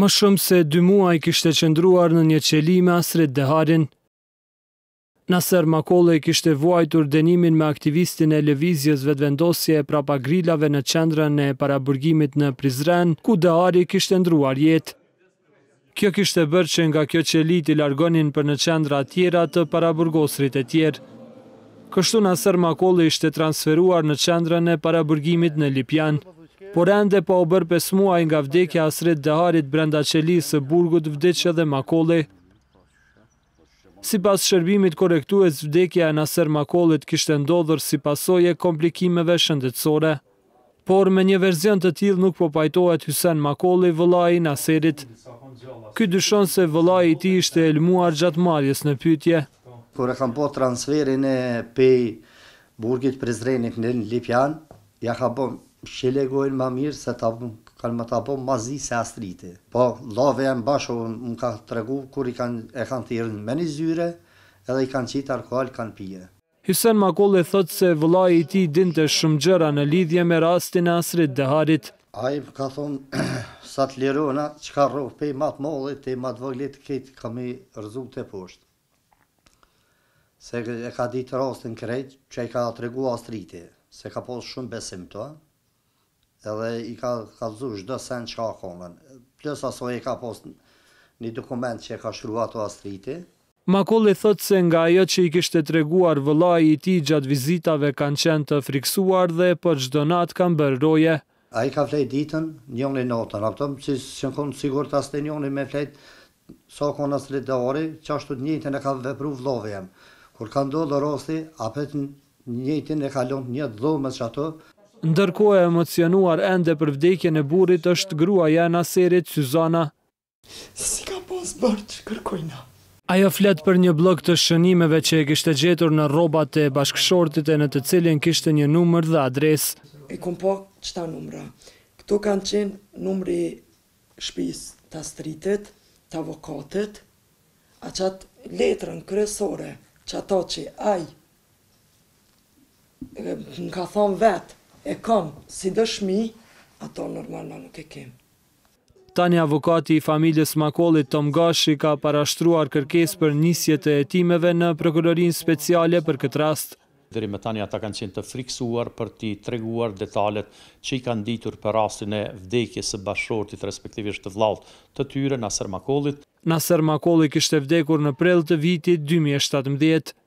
më shumë se dy muaj kishte qëndruar në një qelime me Asrit Deharin. Nasër Makolle kishte vuajtur denimin me aktivistin e levizjes vetëvendosje e prapa grillave në qendrën e paraburgimit në Prizren, ku Dehari kishte ndruar jetë. Kjo kishte bërë që nga kjo qelit i largonin për në qendra tjera të paraburgosrit e tjerë. Kështu Nasër Makolle ishte transferuar në qendrën e paraburgimit në Lipjanë por ende pa u bërë pesmuaj nga vdekja asret harit brenda qelisë së burgut vdekja dhe makolli. Si pas shërbimit korektues, vdekja e nasër makollit kishtë ndodhër si pasoje komplikimeve shëndetsore. Por me një verzion të tjil nuk po pajtohet Hysen Makolli vëlaj i Naserit. Ky dyshon se vëlaj i ti ishte elmuar gjatë marjes në pytje. Kër e kam po transferin e pej burgit prezrenit në Lipjan, ja ka po shelegojnë ma mirë se ta kanë më ta po ma zi se astriti. Po, lave e mbasho më ka të regu kur i kanë e kanë të irën me një zyre edhe i kanë qitë alkohol kanë pije. Hysen Makolle thotë se vëllaj i ti din të shumë gjëra në lidhje me rastin e asrit dhe harit. A i ka thonë, sa të lirona, që ka rrëvë pej matë mollit, të i matë vëllit, këtë kam i rëzu të poshtë. Se e ka ditë rastin krejtë që i ka të regu astriti, se ka posë shumë besim të, edhe i ka kalzu shdo sen që ka kongën. Plus aso i ka post një dokument që e ka shkru ato astriti. Makolli thot se nga ajo që i kishte treguar vëllai i ti gjatë vizitave kanë qenë të friksuar dhe për gjdo natë kanë bërë roje. A i ka flejt ditën, njën e notën, aptëm që që në konë sigur të asë të njën e me flejt so konë asë të ori, që ashtu të njëjtën e ka vepru vlovejem. Kur ka ndohë dhe rosti, apet njëjtën e ka lënë një dhomës që ato. Ndërko e emocionuar ende për vdekje në burit është grua ja në Suzana. Si ka posë bërë që kërkojna? Ajo fletë për një blok të shënimeve që e kishtë gjetur në robat e bashkëshortit e në të cilin kishtë një numër dhe adres. E kom po qëta numra. Këto kanë qenë numri shpis të astritit, të avokatit, a qatë letrën kërësore që ato që ajë, Në ka thonë vetë e kam si dëshmi, ato normal në nuk e kemë. Tani avokati i familjes Makollit Tom Gashi ka parashtruar kërkes për njësje të etimeve në prokurorin speciale për këtë rast. Dheri me tani ata kanë qenë të friksuar për ti treguar detalet që i kanë ditur për rastin e vdekjes së bashortit respektivisht të vlaut të tyre Nasser Makollit. Nasser Makollit kështë vdekur në prell të vitit 2017.